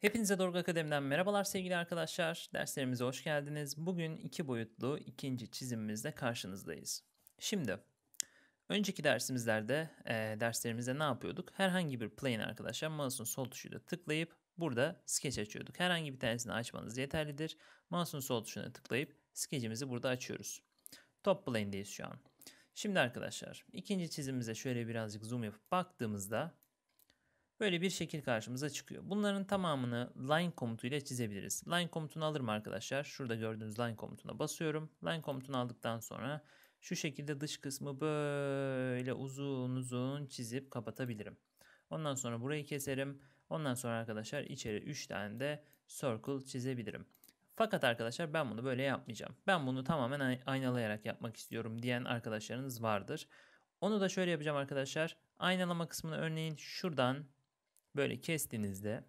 Hepinize Dorgu Akademi'den merhabalar sevgili arkadaşlar. Derslerimize hoş geldiniz. Bugün iki boyutlu ikinci çizimimizle karşınızdayız. Şimdi önceki dersimizlerde e, derslerimizde ne yapıyorduk? Herhangi bir plane arkadaşlar mouse'un sol tuşuyla tıklayıp burada sketch açıyorduk. Herhangi bir tanesini açmanız yeterlidir. Mouse'un sol tuşuna tıklayıp sketch'imizi burada açıyoruz. Top plane'deyiz şu an. Şimdi arkadaşlar ikinci çizimimize şöyle birazcık zoom yapıp baktığımızda Böyle bir şekil karşımıza çıkıyor. Bunların tamamını line komutuyla çizebiliriz. Line komutunu alırım arkadaşlar. Şurada gördüğünüz line komutuna basıyorum. Line komutunu aldıktan sonra şu şekilde dış kısmı böyle uzun uzun çizip kapatabilirim. Ondan sonra burayı keserim. Ondan sonra arkadaşlar içeri 3 tane de circle çizebilirim. Fakat arkadaşlar ben bunu böyle yapmayacağım. Ben bunu tamamen aynalayarak yapmak istiyorum diyen arkadaşlarınız vardır. Onu da şöyle yapacağım arkadaşlar. Aynalama kısmını örneğin şuradan böyle kestiğinizde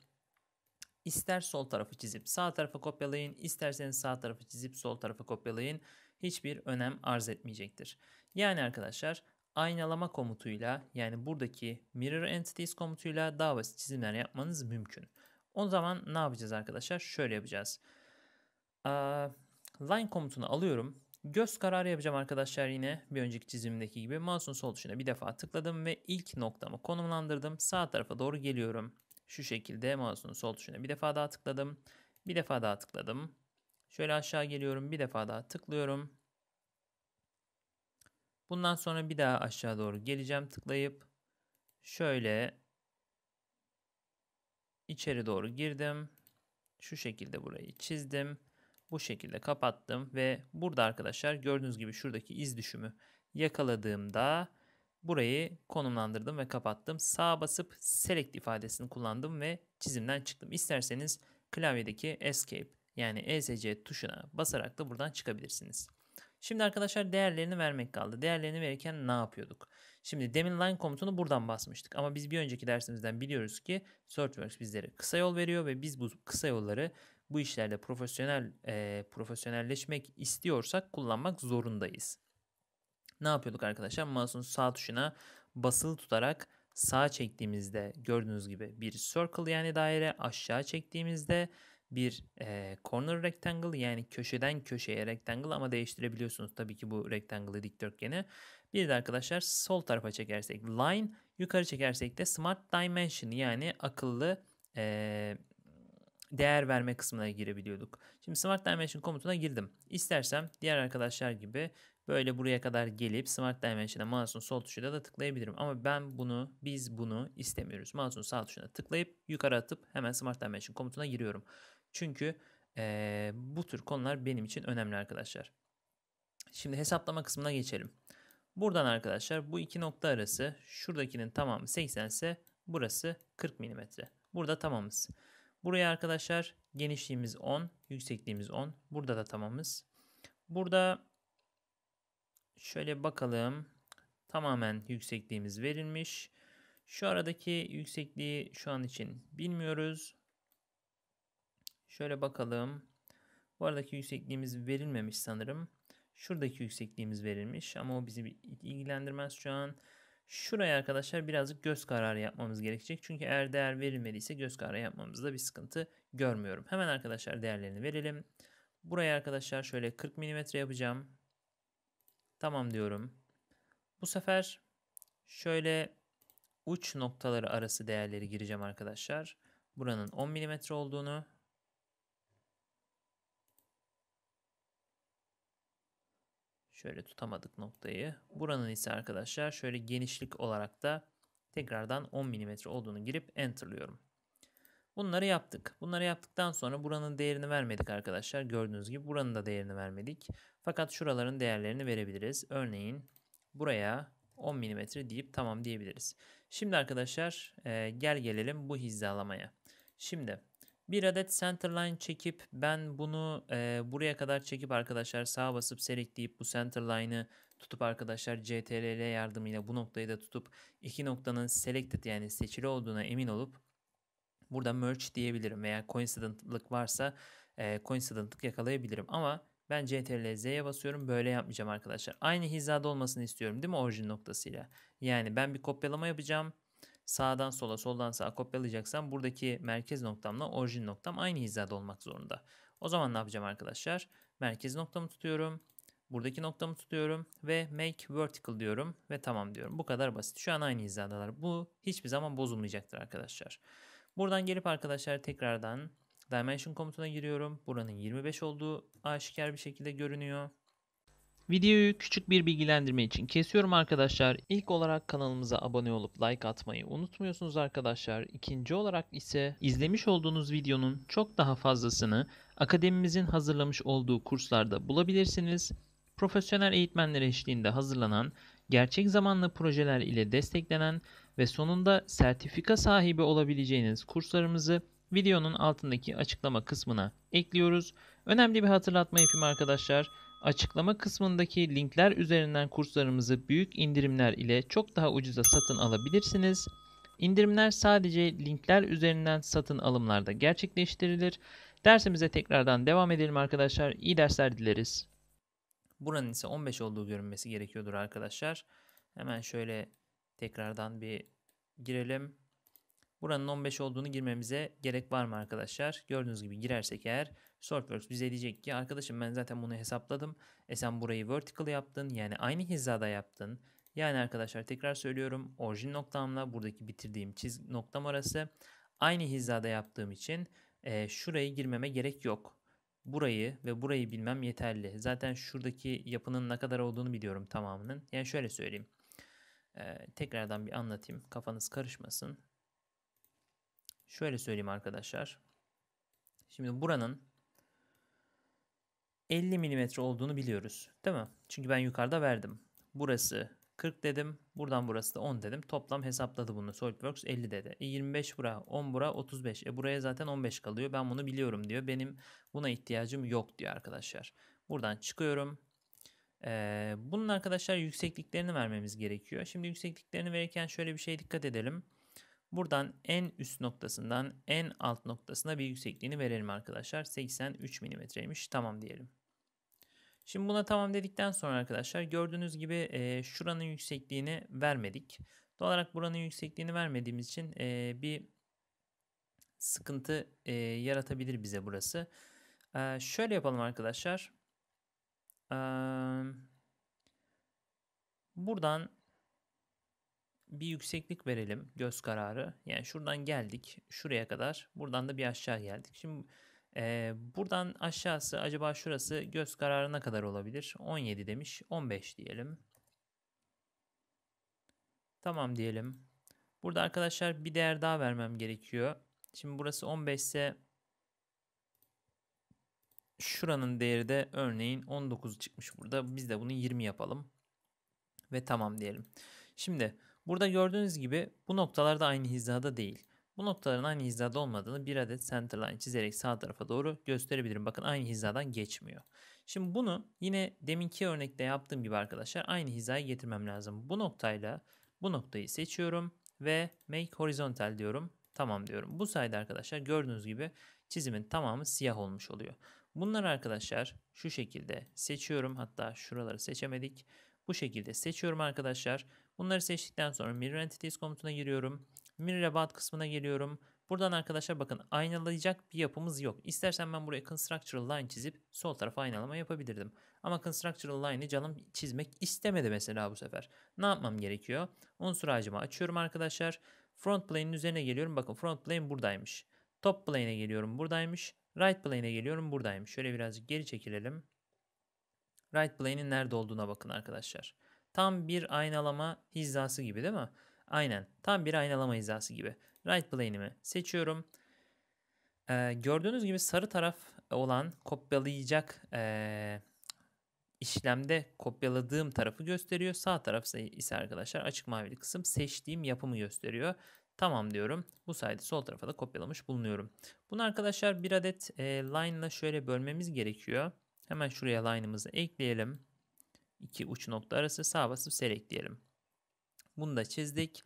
ister sol tarafı çizip sağ tarafa kopyalayın, isterseniz sağ tarafı çizip sol tarafa kopyalayın. Hiçbir önem arz etmeyecektir. Yani arkadaşlar aynalama komutuyla yani buradaki mirror entities komutuyla daha basit çizimler yapmanız mümkün. O zaman ne yapacağız arkadaşlar? Şöyle yapacağız. Line komutunu alıyorum. Göz kararı yapacağım arkadaşlar yine bir önceki çizimdeki gibi. Mouse'un sol tuşuna bir defa tıkladım ve ilk noktamı konumlandırdım. Sağ tarafa doğru geliyorum. Şu şekilde mouse'un sol tuşuna bir defa daha tıkladım. Bir defa daha tıkladım. Şöyle aşağı geliyorum. Bir defa daha tıklıyorum. Bundan sonra bir daha aşağı doğru geleceğim tıklayıp şöyle içeri doğru girdim. Şu şekilde burayı çizdim bu şekilde kapattım ve burada arkadaşlar gördüğünüz gibi şuradaki iz düşümü yakaladığımda burayı konumlandırdım ve kapattım. Sağa basıp select ifadesini kullandım ve çizimden çıktım. İsterseniz klavyedeki escape yani ESC tuşuna basarak da buradan çıkabilirsiniz. Şimdi arkadaşlar değerlerini vermek kaldı. Değerlerini verirken ne yapıyorduk? Şimdi demin line komutunu buradan basmıştık. Ama biz bir önceki dersimizden biliyoruz ki SearchWorks bizlere kısa yol veriyor ve biz bu kısa yolları bu işlerde profesyonel e, profesyonelleşmek istiyorsak kullanmak zorundayız. Ne yapıyorduk arkadaşlar? Mouse'un sağ tuşuna basılı tutarak sağ çektiğimizde gördüğünüz gibi bir circle yani daire aşağı çektiğimizde bir e, corner rectangle yani köşeden köşeye rectangle ama değiştirebiliyorsunuz tabii ki bu rectangle'ı dikdörtgeni. Bir de arkadaşlar sol tarafa çekersek line yukarı çekersek de smart dimension yani akıllı e, değer verme kısmına girebiliyorduk. Şimdi Smart Dimension komutuna girdim. İstersem diğer arkadaşlar gibi böyle buraya kadar gelip Smart Dimension'a mouse'un sol tuşuyla da tıklayabilirim. Ama ben bunu, biz bunu istemiyoruz. Mouse'un sağ tuşuna tıklayıp yukarı atıp hemen Smart Dimension komutuna giriyorum. Çünkü ee, bu tür konular benim için önemli arkadaşlar. Şimdi hesaplama kısmına geçelim. Buradan arkadaşlar bu iki nokta arası şuradakinin tamamı 80 ise burası 40 mm. Burada tamamız. Buraya arkadaşlar genişliğimiz 10, yüksekliğimiz 10. Burada da tamamız. Burada şöyle bakalım. Tamamen yüksekliğimiz verilmiş. Şu aradaki yüksekliği şu an için bilmiyoruz. Şöyle bakalım. Bu aradaki yüksekliğimiz verilmemiş sanırım. Şuradaki yüksekliğimiz verilmiş ama o bizi ilgilendirmez şu an. Şuraya arkadaşlar birazcık göz kararı yapmamız gerekecek. Çünkü eğer değer verilmediyse göz kararı yapmamızda bir sıkıntı görmüyorum. Hemen arkadaşlar değerlerini verelim. Buraya arkadaşlar şöyle 40 mm yapacağım. Tamam diyorum. Bu sefer şöyle uç noktaları arası değerleri gireceğim arkadaşlar. Buranın 10 mm olduğunu Şöyle tutamadık noktayı. Buranın ise arkadaşlar şöyle genişlik olarak da tekrardan 10 mm olduğunu girip enterlıyorum. Bunları yaptık. Bunları yaptıktan sonra buranın değerini vermedik arkadaşlar. Gördüğünüz gibi buranın da değerini vermedik. Fakat şuraların değerlerini verebiliriz. Örneğin buraya 10 mm deyip tamam diyebiliriz. Şimdi arkadaşlar e, gel gelelim bu hizalamaya. Şimdi bir adet centerline çekip ben bunu e, buraya kadar çekip arkadaşlar sağ basıp selekleyip bu centerline'ı tutup arkadaşlar CTRL yardımıyla bu noktayı da tutup iki noktanın selected yani seçili olduğuna emin olup burada merge diyebilirim veya coincident'lık varsa e, coincident'lık yakalayabilirim ama ben CTRL Z'ye basıyorum böyle yapmayacağım arkadaşlar. Aynı hizada olmasını istiyorum değil mi orijin noktasıyla? Yani ben bir kopyalama yapacağım sağdan sola soldan sağa kopyalayacaksan buradaki merkez noktamla orijin noktam aynı hizada olmak zorunda. O zaman ne yapacağım arkadaşlar? Merkez noktamı tutuyorum. Buradaki noktamı tutuyorum ve make vertical diyorum ve tamam diyorum. Bu kadar basit. Şu an aynı hizadalar. Bu hiçbir zaman bozulmayacaktır arkadaşlar. Buradan gelip arkadaşlar tekrardan dimension komutuna giriyorum. Buranın 25 olduğu aşikar bir şekilde görünüyor. Videoyu küçük bir bilgilendirme için kesiyorum arkadaşlar. İlk olarak kanalımıza abone olup like atmayı unutmuyorsunuz arkadaşlar. İkinci olarak ise izlemiş olduğunuz videonun çok daha fazlasını akademimizin hazırlamış olduğu kurslarda bulabilirsiniz. Profesyonel eğitmenler eşliğinde hazırlanan, gerçek zamanlı projeler ile desteklenen ve sonunda sertifika sahibi olabileceğiniz kurslarımızı videonun altındaki açıklama kısmına ekliyoruz. Önemli bir hatırlatma yapayım arkadaşlar. Açıklama kısmındaki linkler üzerinden kurslarımızı büyük indirimler ile çok daha ucuza satın alabilirsiniz. İndirimler sadece linkler üzerinden satın alımlarda gerçekleştirilir. Dersimize tekrardan devam edelim arkadaşlar. İyi dersler dileriz. Buranın ise 15 olduğu görünmesi gerekiyordur arkadaşlar. Hemen şöyle tekrardan bir girelim. Buranın 15 olduğunu girmemize gerek var mı arkadaşlar? Gördüğünüz gibi girersek eğer SolidWorks bize diyecek ki arkadaşım ben zaten bunu hesapladım. E sen burayı vertical yaptın yani aynı hizada yaptın. Yani arkadaşlar tekrar söylüyorum orijin noktamla buradaki bitirdiğim çiz noktam arası aynı hizada yaptığım için e, şuraya girmeme gerek yok. Burayı ve burayı bilmem yeterli. Zaten şuradaki yapının ne kadar olduğunu biliyorum tamamının. Yani şöyle söyleyeyim. E, tekrardan bir anlatayım kafanız karışmasın. Şöyle söyleyeyim arkadaşlar. Şimdi buranın 50 mm olduğunu biliyoruz. Değil mi? Çünkü ben yukarıda verdim. Burası 40 dedim. Buradan burası da 10 dedim. Toplam hesapladı bunu. SolidWorks 50 dedi. E 25 bura, 10 bura, 35. E buraya zaten 15 kalıyor. Ben bunu biliyorum diyor. Benim buna ihtiyacım yok diyor arkadaşlar. Buradan çıkıyorum. Ee, bunun arkadaşlar yüksekliklerini vermemiz gerekiyor. Şimdi yüksekliklerini verirken şöyle bir şey dikkat edelim. Buradan en üst noktasından en alt noktasına bir yüksekliğini verelim arkadaşlar. 83 milimetreymiş. Tamam diyelim. Şimdi buna tamam dedikten sonra arkadaşlar gördüğünüz gibi e, şuranın yüksekliğini vermedik. Doğal olarak buranın yüksekliğini vermediğimiz için e, bir sıkıntı e, yaratabilir bize burası. E, şöyle yapalım arkadaşlar. E, buradan bir yükseklik verelim göz kararı. Yani şuradan geldik şuraya kadar. Buradan da bir aşağı geldik. Şimdi e, buradan aşağısı acaba şurası göz kararı ne kadar olabilir? 17 demiş. 15 diyelim. Tamam diyelim. Burada arkadaşlar bir değer daha vermem gerekiyor. Şimdi burası 15 ise şuranın değeri de örneğin 19 çıkmış burada. Biz de bunu 20 yapalım. Ve tamam diyelim. Şimdi Burada gördüğünüz gibi bu noktalar da aynı hizada değil. Bu noktaların aynı hizada olmadığını bir adet centerline çizerek sağ tarafa doğru gösterebilirim. Bakın aynı hizadan geçmiyor. Şimdi bunu yine deminki örnekte yaptığım gibi arkadaşlar aynı hizaya getirmem lazım. Bu noktayla bu noktayı seçiyorum ve make horizontal diyorum. Tamam diyorum. Bu sayede arkadaşlar gördüğünüz gibi çizimin tamamı siyah olmuş oluyor. Bunları arkadaşlar şu şekilde seçiyorum. Hatta şuraları seçemedik. Bu şekilde seçiyorum arkadaşlar. Bunları seçtikten sonra Mirror Entities komutuna giriyorum. Mirror About kısmına geliyorum. Buradan arkadaşlar bakın aynalayacak bir yapımız yok. İstersen ben buraya Constructural Line çizip sol tarafa aynalama yapabilirdim. Ama Constructural Line'i canım çizmek istemedi mesela bu sefer. Ne yapmam gerekiyor? Unsur ağacımı açıyorum arkadaşlar. Front plane'in üzerine geliyorum. Bakın front plane buradaymış. Top plane'e geliyorum buradaymış. Right plane'e geliyorum buradaymış. Şöyle birazcık geri çekilelim. Right plane'in nerede olduğuna bakın arkadaşlar. Tam bir aynalama hizası gibi değil mi? Aynen. Tam bir aynalama hizası gibi. Right plane'imi seçiyorum. Ee, gördüğünüz gibi sarı taraf olan kopyalayacak ee, işlemde kopyaladığım tarafı gösteriyor. Sağ taraf ise arkadaşlar açık mavili kısım seçtiğim yapımı gösteriyor. Tamam diyorum. Bu sayede sol tarafa da kopyalamış bulunuyorum. Bunu arkadaşlar bir adet e, ee, line ile şöyle bölmemiz gerekiyor. Hemen şuraya line'ımızı ekleyelim iki uç nokta arası sağ basıp select diyelim. Bunu da çizdik.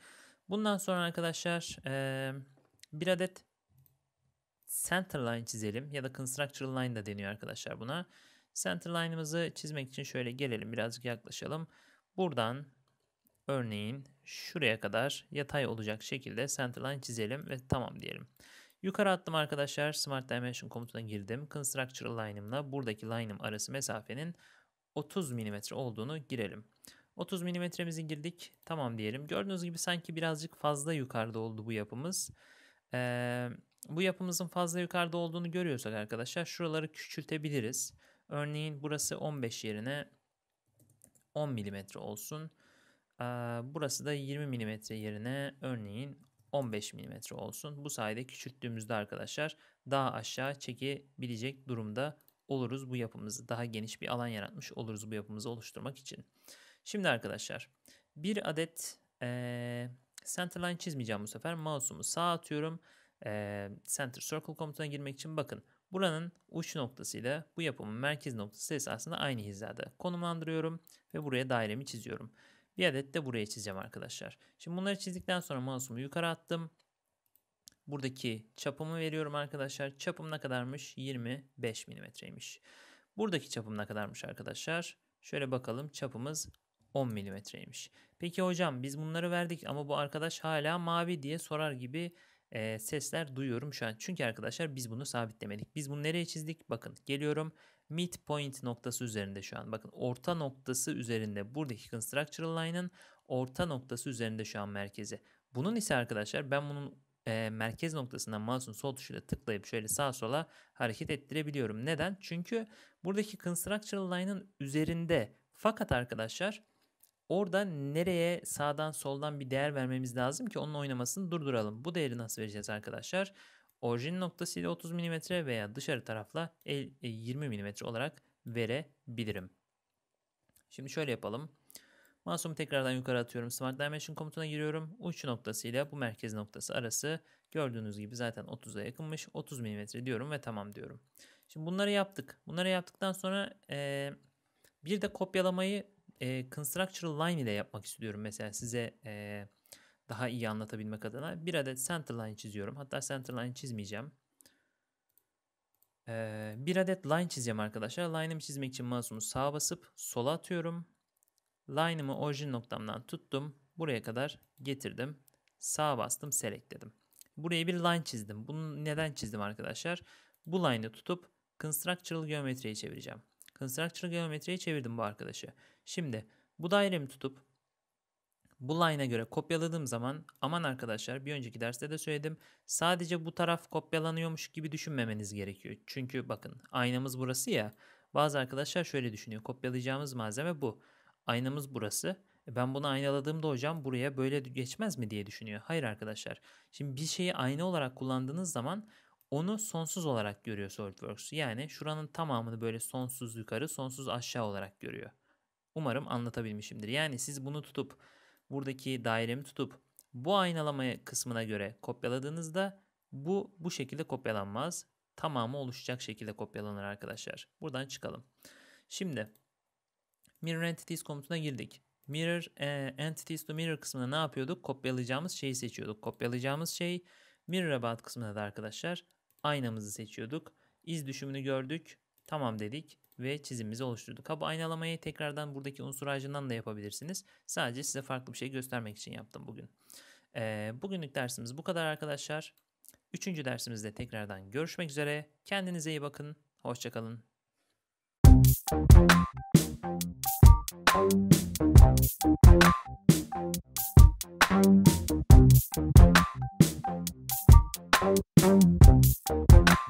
Bundan sonra arkadaşlar bir adet center line çizelim ya da constructural line da deniyor arkadaşlar buna. Center line'ımızı çizmek için şöyle gelelim birazcık yaklaşalım. Buradan örneğin şuraya kadar yatay olacak şekilde center line çizelim ve tamam diyelim. Yukarı attım arkadaşlar Smart Dimension komutuna girdim. Constructural line'ımla buradaki line'ım arası mesafenin 30 mm olduğunu girelim. 30 milimetremizi girdik. Tamam diyelim. Gördüğünüz gibi sanki birazcık fazla yukarıda oldu bu yapımız. Ee, bu yapımızın fazla yukarıda olduğunu görüyorsak arkadaşlar şuraları küçültebiliriz. Örneğin burası 15 yerine 10 milimetre olsun. Ee, burası da 20 milimetre yerine örneğin 15 milimetre olsun. Bu sayede küçülttüğümüzde arkadaşlar daha aşağı çekebilecek durumda oluruz bu yapımızı. Daha geniş bir alan yaratmış oluruz bu yapımızı oluşturmak için. Şimdi arkadaşlar bir adet e, line çizmeyeceğim bu sefer. Mouse'umu sağa atıyorum. E, center circle komutuna girmek için bakın. Buranın uç noktasıyla bu yapımın merkez noktası esasında aynı hizada konumlandırıyorum ve buraya dairemi çiziyorum. Bir adet de buraya çizeceğim arkadaşlar. Şimdi bunları çizdikten sonra mouse'umu yukarı attım. Buradaki çapımı veriyorum arkadaşlar. Çapım ne kadarmış? 25 milimetreymiş. Buradaki çapım ne kadarmış arkadaşlar? Şöyle bakalım çapımız 10 milimetreymiş. Peki hocam biz bunları verdik ama bu arkadaş hala mavi diye sorar gibi e, sesler duyuyorum şu an. Çünkü arkadaşlar biz bunu sabitlemedik. Biz bunu nereye çizdik? Bakın geliyorum midpoint noktası üzerinde şu an. Bakın orta noktası üzerinde buradaki constructural line'ın orta noktası üzerinde şu an merkezi. Bunun ise arkadaşlar ben bunun e, merkez noktasından mouse'un sol tuşuyla tıklayıp şöyle sağa sola hareket ettirebiliyorum. Neden? Çünkü buradaki constructural line'ın üzerinde fakat arkadaşlar orada nereye sağdan soldan bir değer vermemiz lazım ki onun oynamasını durduralım. Bu değeri nasıl vereceğiz arkadaşlar? Orijin noktasıyla 30 mm veya dışarı tarafla 20 e, mm olarak verebilirim. Şimdi şöyle yapalım. Masumu tekrardan yukarı atıyorum. Smart Dimension komutuna giriyorum. Uç noktası ile bu merkez noktası arası gördüğünüz gibi zaten 30'a yakınmış. 30 mm diyorum ve tamam diyorum. Şimdi bunları yaptık. Bunları yaptıktan sonra e, bir de kopyalamayı e, Constructural Line ile yapmak istiyorum. Mesela size e, daha iyi anlatabilmek adına bir adet center line çiziyorum. Hatta center line çizmeyeceğim. Ee, bir adet line çizeceğim arkadaşlar. Line'ımı çizmek için Masum'u sağa basıp sola atıyorum. Line'ımı orijin noktamdan tuttum. Buraya kadar getirdim. Sağa bastım, select dedim. Buraya bir line çizdim. Bunu neden çizdim arkadaşlar? Bu line'ı tutup Constructural Geometry'ye çevireceğim. Constructural Geometry'ye çevirdim bu arkadaşı. Şimdi bu dairemi tutup bu line'a göre kopyaladığım zaman aman arkadaşlar bir önceki derste de söyledim. Sadece bu taraf kopyalanıyormuş gibi düşünmemeniz gerekiyor. Çünkü bakın aynamız burası ya. Bazı arkadaşlar şöyle düşünüyor. Kopyalayacağımız malzeme bu. Aynamız burası. E, ben bunu aynaladığımda hocam buraya böyle geçmez mi diye düşünüyor. Hayır arkadaşlar. Şimdi bir şeyi ayna olarak kullandığınız zaman onu sonsuz olarak görüyor SolidWorks. Yani şuranın tamamını böyle sonsuz yukarı, sonsuz aşağı olarak görüyor. Umarım anlatabilmişimdir. Yani siz bunu tutup buradaki dairemi tutup bu aynalama kısmına göre kopyaladığınızda bu bu şekilde kopyalanmaz. Tamamı oluşacak şekilde kopyalanır arkadaşlar. Buradan çıkalım. Şimdi mirror entities komutuna girdik. Mirror e, entities to mirror kısmında ne yapıyorduk? Kopyalayacağımız şeyi seçiyorduk. Kopyalayacağımız şey mirror about kısmında da arkadaşlar aynamızı seçiyorduk. İz düşümünü gördük. Tamam dedik ve çizimimizi oluşturduk. Ha bu aynalamayı tekrardan buradaki unsur ağacından da yapabilirsiniz. Sadece size farklı bir şey göstermek için yaptım bugün. Ee, bugünlük dersimiz bu kadar arkadaşlar. Üçüncü dersimizde tekrardan görüşmek üzere. Kendinize iyi bakın. Hoşçakalın. Thank you.